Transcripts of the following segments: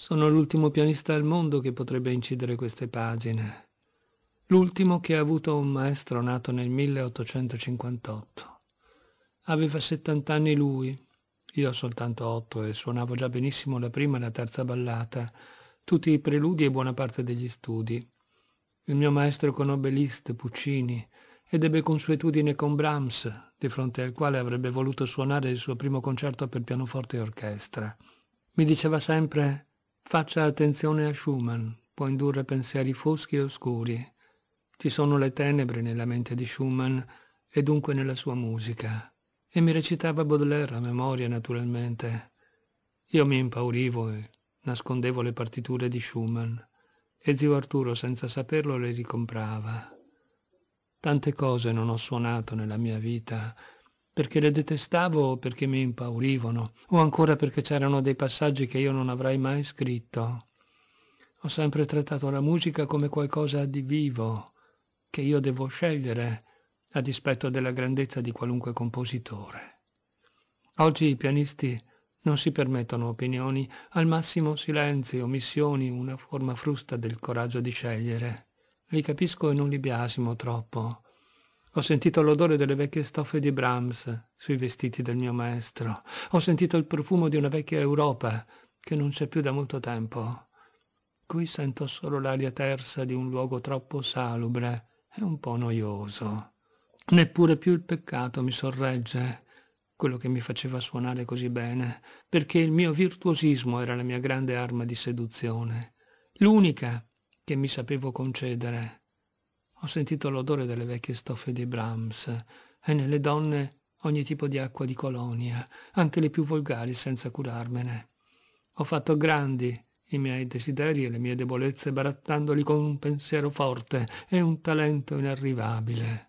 Sono l'ultimo pianista al mondo che potrebbe incidere queste pagine. L'ultimo che ha avuto un maestro nato nel 1858. Aveva 70 anni lui, io soltanto 8 e suonavo già benissimo la prima e la terza ballata, tutti i preludi e buona parte degli studi. Il mio maestro conobbe Liszt, Puccini ed ebbe consuetudine con Brahms, di fronte al quale avrebbe voluto suonare il suo primo concerto per pianoforte e orchestra. Mi diceva sempre Faccia attenzione a Schumann, può indurre pensieri foschi e oscuri. Ci sono le tenebre nella mente di Schumann e dunque nella sua musica. E mi recitava Baudelaire a memoria, naturalmente. Io mi impaurivo e nascondevo le partiture di Schumann e zio Arturo, senza saperlo, le ricomprava. Tante cose non ho suonato nella mia vita perché le detestavo o perché mi impaurivano, o ancora perché c'erano dei passaggi che io non avrei mai scritto. Ho sempre trattato la musica come qualcosa di vivo, che io devo scegliere, a dispetto della grandezza di qualunque compositore. Oggi i pianisti non si permettono opinioni, al massimo silenzi, omissioni, una forma frusta del coraggio di scegliere. Li capisco e non li biasimo troppo. Ho sentito l'odore delle vecchie stoffe di Brahms sui vestiti del mio maestro. Ho sentito il profumo di una vecchia Europa che non c'è più da molto tempo. Qui sento solo l'aria tersa di un luogo troppo salubre e un po' noioso. Neppure più il peccato mi sorregge, quello che mi faceva suonare così bene, perché il mio virtuosismo era la mia grande arma di seduzione, l'unica che mi sapevo concedere. Ho sentito l'odore delle vecchie stoffe di Brahms e nelle donne ogni tipo di acqua di colonia, anche le più volgari senza curarmene. Ho fatto grandi i miei desideri e le mie debolezze barattandoli con un pensiero forte e un talento inarrivabile.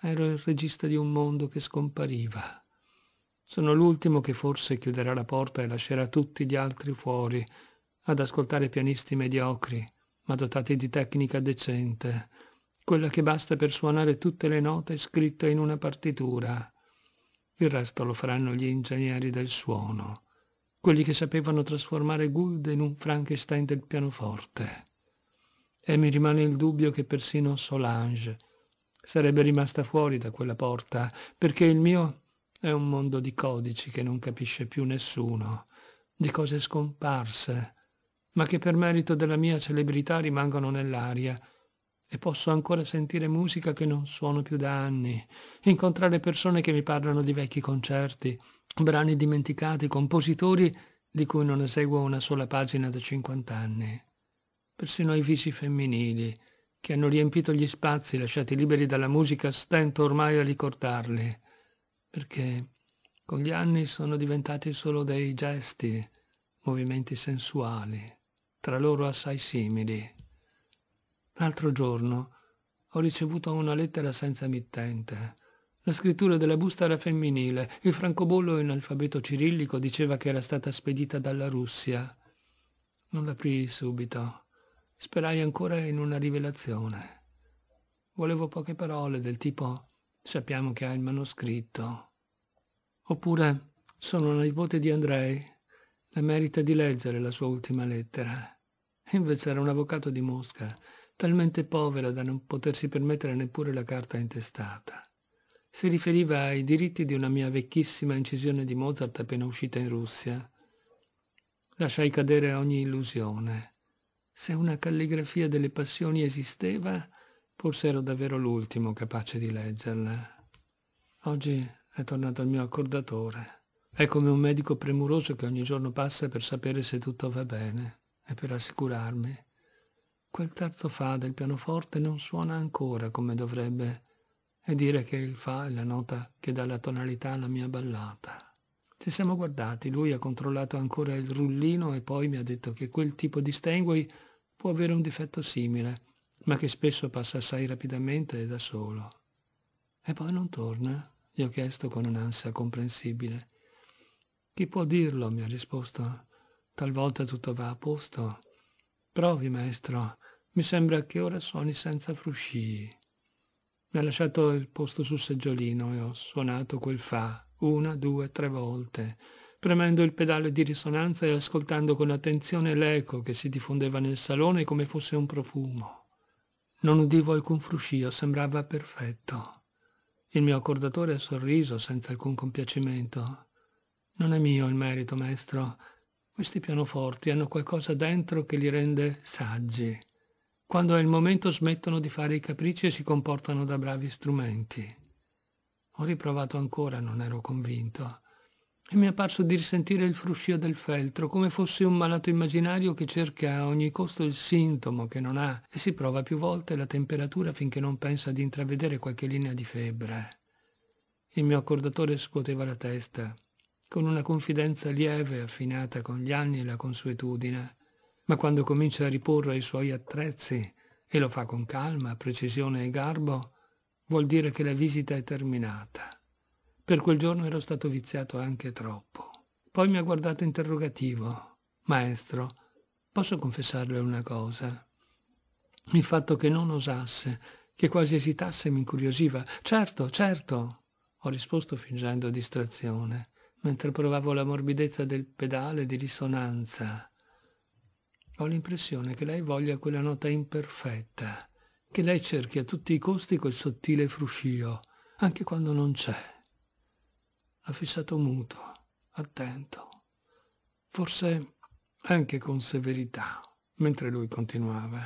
Ero il regista di un mondo che scompariva. Sono l'ultimo che forse chiuderà la porta e lascerà tutti gli altri fuori ad ascoltare pianisti mediocri, ma dotate di tecnica decente, quella che basta per suonare tutte le note scritte in una partitura. Il resto lo faranno gli ingegneri del suono, quelli che sapevano trasformare Gould in un Frankenstein del pianoforte. E mi rimane il dubbio che persino Solange sarebbe rimasta fuori da quella porta, perché il mio è un mondo di codici che non capisce più nessuno, di cose scomparse, ma che per merito della mia celebrità rimangono nell'aria. E posso ancora sentire musica che non suono più da anni, incontrare persone che mi parlano di vecchi concerti, brani dimenticati, compositori di cui non eseguo una sola pagina da 50 anni. Persino i visi femminili, che hanno riempito gli spazi lasciati liberi dalla musica, stento ormai a ricordarli, perché con gli anni sono diventati solo dei gesti, movimenti sensuali tra loro assai simili. L'altro giorno ho ricevuto una lettera senza mittente. La scrittura della busta era femminile, il francobollo in alfabeto cirillico diceva che era stata spedita dalla Russia. Non l'aprii subito. Sperai ancora in una rivelazione. Volevo poche parole del tipo sappiamo che ha il manoscritto. Oppure sono la nipote di Andrei, la merita di leggere la sua ultima lettera. Invece era un avvocato di Mosca, talmente povera da non potersi permettere neppure la carta intestata. Si riferiva ai diritti di una mia vecchissima incisione di Mozart appena uscita in Russia. Lasciai cadere ogni illusione. Se una calligrafia delle passioni esisteva, forse ero davvero l'ultimo capace di leggerla. Oggi è tornato il mio accordatore. È come un medico premuroso che ogni giorno passa per sapere se tutto va bene e per assicurarmi. Quel terzo fa del pianoforte non suona ancora come dovrebbe e dire che il fa è la nota che dà la tonalità alla mia ballata. Ci siamo guardati, lui ha controllato ancora il rullino e poi mi ha detto che quel tipo di Steinway può avere un difetto simile, ma che spesso passa assai rapidamente e da solo. E poi non torna? gli ho chiesto con un'ansia comprensibile. Chi può dirlo? mi ha risposto. Talvolta tutto va a posto. Provi, maestro. Mi sembra che ora suoni senza frusci. Mi ha lasciato il posto sul seggiolino e ho suonato quel fa una, due, tre volte, premendo il pedale di risonanza e ascoltando con attenzione l'eco che si diffondeva nel salone come fosse un profumo. Non udivo alcun fruscio, sembrava perfetto. Il mio accordatore ha sorriso senza alcun compiacimento. Non è mio il merito, maestro. Questi pianoforti hanno qualcosa dentro che li rende saggi. Quando è il momento smettono di fare i capricci e si comportano da bravi strumenti. Ho riprovato ancora, non ero convinto. E mi è parso di risentire il fruscio del feltro, come fosse un malato immaginario che cerca a ogni costo il sintomo che non ha e si prova più volte la temperatura finché non pensa di intravedere qualche linea di febbre. Il mio accordatore scuoteva la testa, con una confidenza lieve affinata con gli anni e la consuetudine, ma quando comincia a riporre i suoi attrezzi, e lo fa con calma, precisione e garbo, vuol dire che la visita è terminata. Per quel giorno ero stato viziato anche troppo. Poi mi ha guardato interrogativo. Maestro, posso confessarle una cosa? Il fatto che non osasse, che quasi esitasse, mi incuriosiva. Certo, certo, ho risposto fingendo distrazione mentre provavo la morbidezza del pedale di risonanza. Ho l'impressione che lei voglia quella nota imperfetta, che lei cerchi a tutti i costi quel sottile fruscio, anche quando non c'è. Ha fissato muto, attento, forse anche con severità, mentre lui continuava.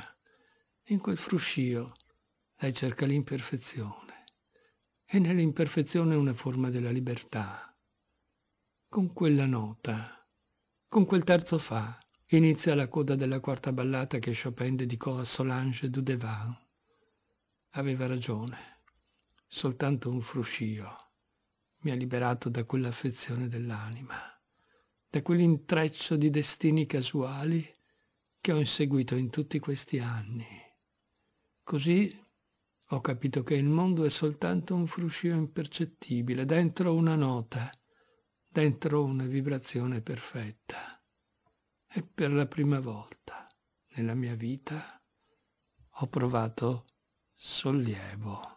In quel fruscio lei cerca l'imperfezione, e nell'imperfezione una forma della libertà con quella nota, con quel terzo fa, inizia la coda della quarta ballata che Chopin dedicò a Solange du Dudevant. Aveva ragione, soltanto un fruscio mi ha liberato da quell'affezione dell'anima, da quell'intreccio di destini casuali che ho inseguito in tutti questi anni. Così ho capito che il mondo è soltanto un fruscio impercettibile dentro una nota, dentro una vibrazione perfetta. E per la prima volta nella mia vita ho provato sollievo.